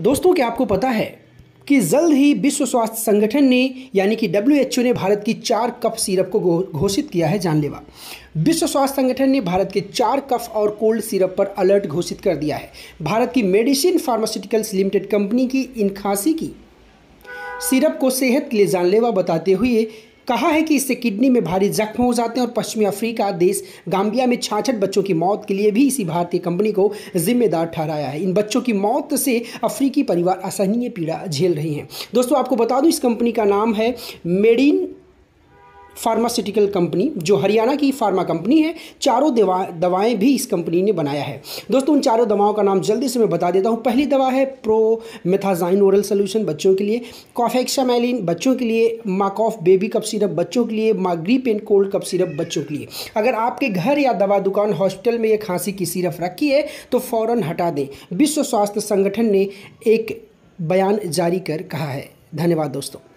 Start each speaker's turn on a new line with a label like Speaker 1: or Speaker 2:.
Speaker 1: दोस्तों क्या आपको पता है कि जल्द ही विश्व स्वास्थ्य संगठन ने यानी कि डब्ल्यू ने भारत की चार कफ सिरप को घोषित किया है जानलेवा विश्व स्वास्थ्य संगठन ने भारत के चार कफ और कोल्ड सिरप पर अलर्ट घोषित कर दिया है भारत की मेडिसिन फार्मास्यूटिकल्स लिमिटेड कंपनी की इन खांसी की सिरप को सेहत के लिए जानलेवा बताते हुए कहा है कि इससे किडनी में भारी जख्म हो जाते हैं और पश्चिमी अफ्रीका देश गाम्बिया में छाछठ बच्चों की मौत के लिए भी इसी भारतीय कंपनी को जिम्मेदार ठहराया है इन बच्चों की मौत से अफ्रीकी परिवार असहनीय पीड़ा झेल रहे हैं दोस्तों आपको बता दूं इस कंपनी का नाम है मेडिन फार्मास्यूटिकल कंपनी जो हरियाणा की फार्मा कंपनी है चारों दवा दवाएँ भी इस कंपनी ने बनाया है दोस्तों उन चारों दवाओं का नाम जल्दी से मैं बता देता हूँ पहली दवा है प्रो मेथाजाइन ओरल सोल्यूशन बच्चों के लिए कॉफेक्सामैलिन बच्चों के लिए माकॉफ बेबी कप सिरप बच्चों के लिए माग्रीप एंड कोल्ड कप सिरप बच्चों के लिए अगर आपके घर या दवा दुकान हॉस्पिटल में यह खांसी की सिरप रखी है तो फ़ौरन हटा दें विश्व स्वास्थ्य संगठन ने एक बयान जारी कर कहा है धन्यवाद दोस्तों